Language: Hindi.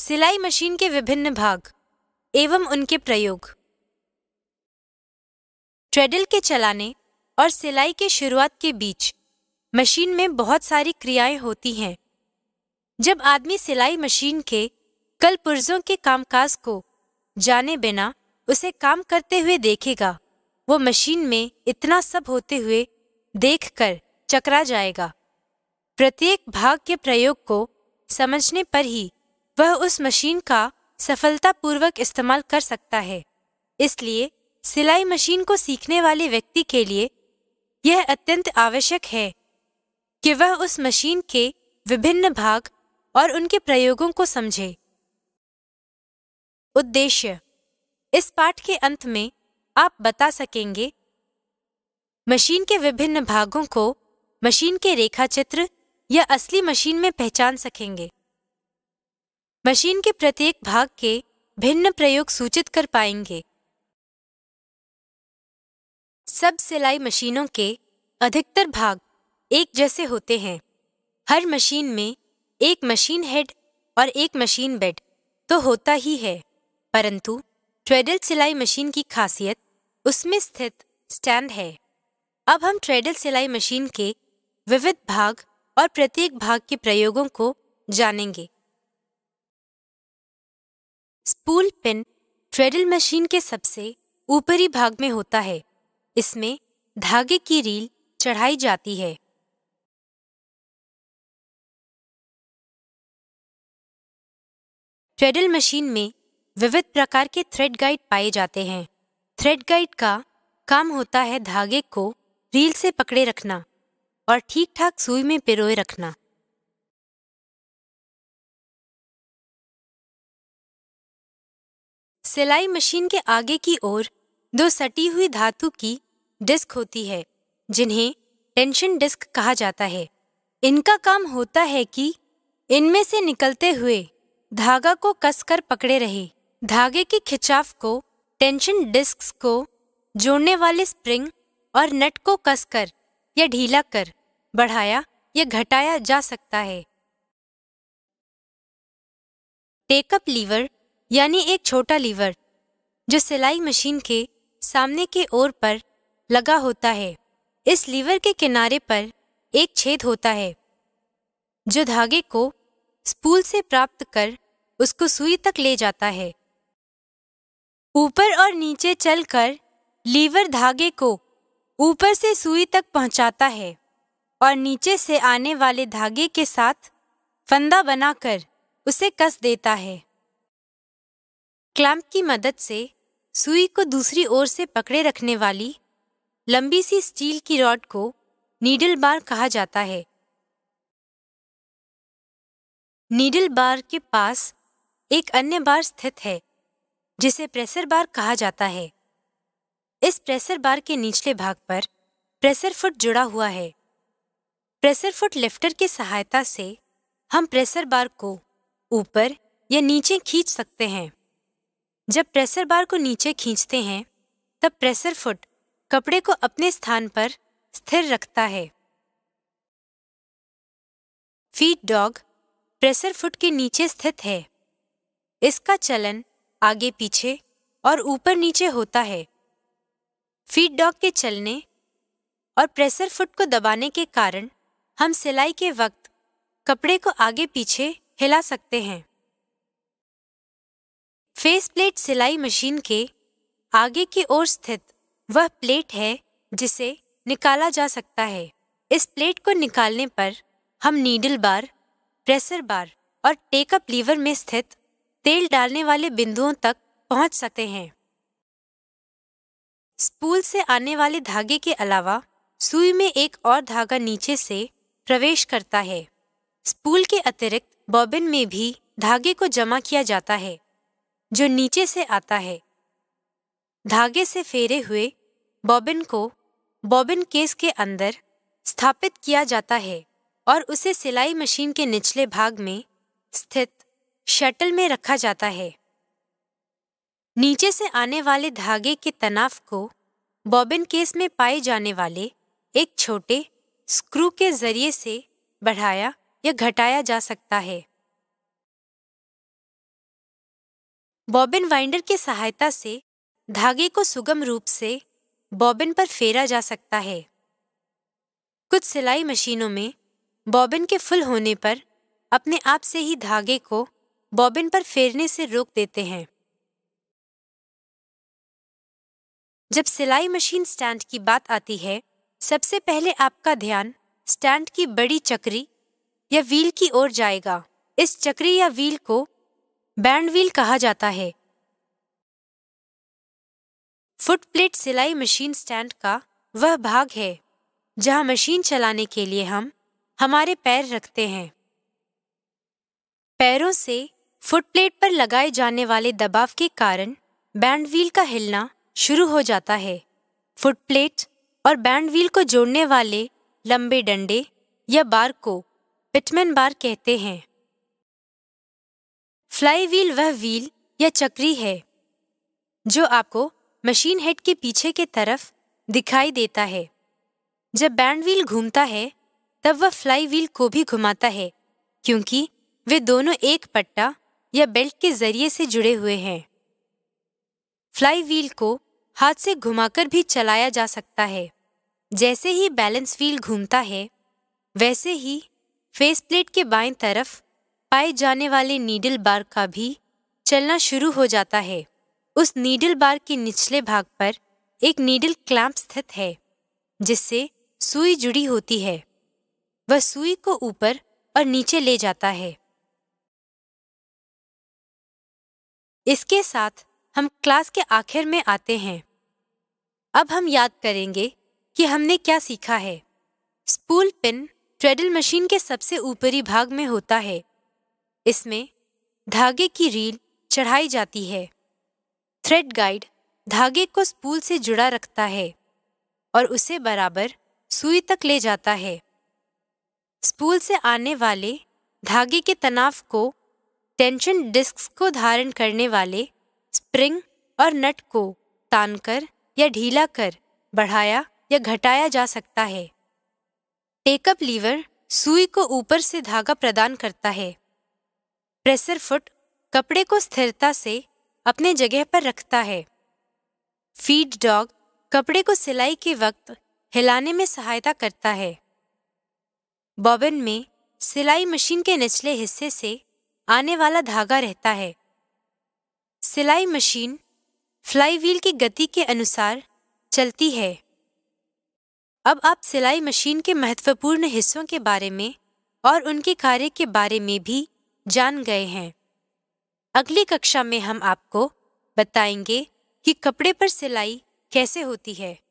सिलाई मशीन के विभिन्न भाग एवं उनके प्रयोग ट्रेडल के चलाने और सिलाई के शुरुआत के बीच मशीन में बहुत सारी क्रियाएं होती हैं जब आदमी सिलाई मशीन के कल पुर्जों के कामकाज को जाने बिना उसे काम करते हुए देखेगा वो मशीन में इतना सब होते हुए देखकर चकरा जाएगा प्रत्येक भाग के प्रयोग को समझने पर ही वह उस मशीन का सफलतापूर्वक इस्तेमाल कर सकता है इसलिए सिलाई मशीन को सीखने वाले व्यक्ति के लिए यह अत्यंत आवश्यक है कि वह उस मशीन के विभिन्न भाग और उनके प्रयोगों को समझे उद्देश्य इस पाठ के अंत में आप बता सकेंगे मशीन के विभिन्न भागों को मशीन के रेखाचित्र या असली मशीन में पहचान सकेंगे मशीन के प्रत्येक भाग के भिन्न प्रयोग सूचित कर पाएंगे सब सिलाई मशीनों के अधिकतर भाग एक जैसे होते हैं हर मशीन में एक मशीन हेड और एक मशीन बेड तो होता ही है परंतु ट्रेडल सिलाई मशीन की खासियत उसमें स्थित स्टैंड है अब हम ट्रेडल सिलाई मशीन के विविध भाग और प्रत्येक भाग के प्रयोगों को जानेंगे स्पूल पिन ट्रेडल मशीन के सबसे ऊपरी भाग में होता है इसमें धागे की रील चढ़ाई जाती है ट्रेडल मशीन में विविध प्रकार के थ्रेड गाइड पाए जाते हैं थ्रेड गाइड का काम होता है धागे को रील से पकड़े रखना और ठीक ठाक सुई में पिरोए रखना सिलाई मशीन के आगे की ओर दो सटी हुई धातु की डिस्क होती है जिन्हें टेंशन डिस्क कहा जाता है इनका काम होता है कि इनमें से निकलते हुए धागा को कसकर पकड़े रहे धागे की खिंचाव को टेंशन डिस्क को जोड़ने वाले स्प्रिंग और नट को कसकर या ढीला कर बढ़ाया या घटाया जा सकता है टेकअप लीवर यानी एक छोटा लीवर जो सिलाई मशीन के सामने की ओर पर लगा होता है इस लीवर के किनारे पर एक छेद होता है जो धागे को स्पूल से प्राप्त कर उसको सुई तक ले जाता है ऊपर और नीचे चलकर लीवर धागे को ऊपर से सुई तक पहुंचाता है और नीचे से आने वाले धागे के साथ फंदा बनाकर उसे कस देता है क्लैंप की मदद से सुई को दूसरी ओर से पकड़े रखने वाली लंबी सी स्टील की रॉड को नीडल बार कहा जाता है नीडल बार के पास एक अन्य बार स्थित है जिसे प्रेशर बार कहा जाता है इस प्रेशर बार के निचले भाग पर प्रेशर फुट जुड़ा हुआ है प्रेशर फुट लिफ्टर की सहायता से हम प्रेशर बार को ऊपर या नीचे खींच सकते हैं जब प्रेशर बार को नीचे खींचते हैं तब प्रेशर फुट कपड़े को अपने स्थान पर स्थिर रखता है फीट डॉग प्रेशर फुट के नीचे स्थित है इसका चलन आगे पीछे और ऊपर नीचे होता है फीट डॉग के चलने और प्रेशर फुट को दबाने के कारण हम सिलाई के वक्त कपड़े को आगे पीछे हिला सकते हैं फेस प्लेट सिलाई मशीन के आगे की ओर स्थित वह प्लेट है जिसे निकाला जा सकता है इस प्लेट को निकालने पर हम नीडल बार प्रेसर बार और टेकअप लीवर में स्थित तेल डालने वाले बिंदुओं तक पहुंच सकते हैं स्पूल से आने वाले धागे के अलावा सुई में एक और धागा नीचे से प्रवेश करता है स्पूल के अतिरिक्त बॉबिन में भी धागे को जमा किया जाता है जो नीचे से आता है धागे से फेरे हुए बॉबिन को बॉबिन केस के अंदर स्थापित किया जाता है और उसे सिलाई मशीन के निचले भाग में स्थित शटल में रखा जाता है नीचे से आने वाले धागे के तनाव को बॉबिन केस में पाए जाने वाले एक छोटे स्क्रू के जरिए से बढ़ाया या घटाया जा सकता है बॉबिन वाइंडर की सहायता से धागे को सुगम रूप से बॉबिन पर फेरा जा सकता है कुछ सिलाई मशीनों में बॉबिन के फुल होने पर अपने आप से ही धागे को बॉबिन पर फेरने से रोक देते हैं जब सिलाई मशीन स्टैंड की बात आती है सबसे पहले आपका ध्यान स्टैंड की बड़ी चक्री या व्हील की ओर जाएगा इस चक्री या व्हील को बैंडवील कहा जाता है फुट प्लेट सिलाई मशीन स्टैंड का वह भाग है जहां मशीन चलाने के लिए हम हमारे पैर रखते हैं पैरों से फुट प्लेट पर लगाए जाने वाले दबाव के कारण बैंडवील का हिलना शुरू हो जाता है फुट प्लेट और बैंडवील को जोड़ने वाले लंबे डंडे या बार को पिटमैन बार कहते हैं फ्लाई व्हील वह व्हील या चक्री है जो आपको मशीन हेड के पीछे के तरफ दिखाई देता है जब बैंड व्हील घूमता है तब वह फ्लाई व्हील को भी घुमाता है क्योंकि वे दोनों एक पट्टा या बेल्ट के जरिए से जुड़े हुए हैं फ्लाई व्हील को हाथ से घुमाकर भी चलाया जा सकता है जैसे ही बैलेंस व्हील घूमता है वैसे ही फेस प्लेट के बाएं तरफ पाए जाने वाले नीडल बार का भी चलना शुरू हो जाता है उस नीडल बार के निचले भाग पर एक नीडल क्लैंप स्थित है जिससे सुई जुड़ी होती है वह सुई को ऊपर और नीचे ले जाता है इसके साथ हम क्लास के आखिर में आते हैं अब हम याद करेंगे कि हमने क्या सीखा है स्पूल पिन ट्रेडल मशीन के सबसे ऊपरी भाग में होता है इसमें धागे की रील चढ़ाई जाती है थ्रेड गाइड धागे को स्पूल से जुड़ा रखता है और उसे बराबर सुई तक ले जाता है स्पूल से आने वाले धागे के तनाव को टेंशन डिस्क को धारण करने वाले स्प्रिंग और नट को तानकर या ढीला कर बढ़ाया या घटाया जा सकता है टेकअप लीवर सुई को ऊपर से धागा प्रदान करता है प्रेसर फुट कपड़े को स्थिरता से अपने जगह पर रखता है फीड डॉग कपड़े को सिलाई के वक्त हिलाने में सहायता करता है बॉबिन में सिलाई मशीन के निचले हिस्से से आने वाला धागा रहता है सिलाई मशीन फ्लाई व्हील की गति के अनुसार चलती है अब आप सिलाई मशीन के महत्वपूर्ण हिस्सों के बारे में और उनके कार्य के बारे में भी जान गए हैं अगली कक्षा में हम आपको बताएंगे कि कपड़े पर सिलाई कैसे होती है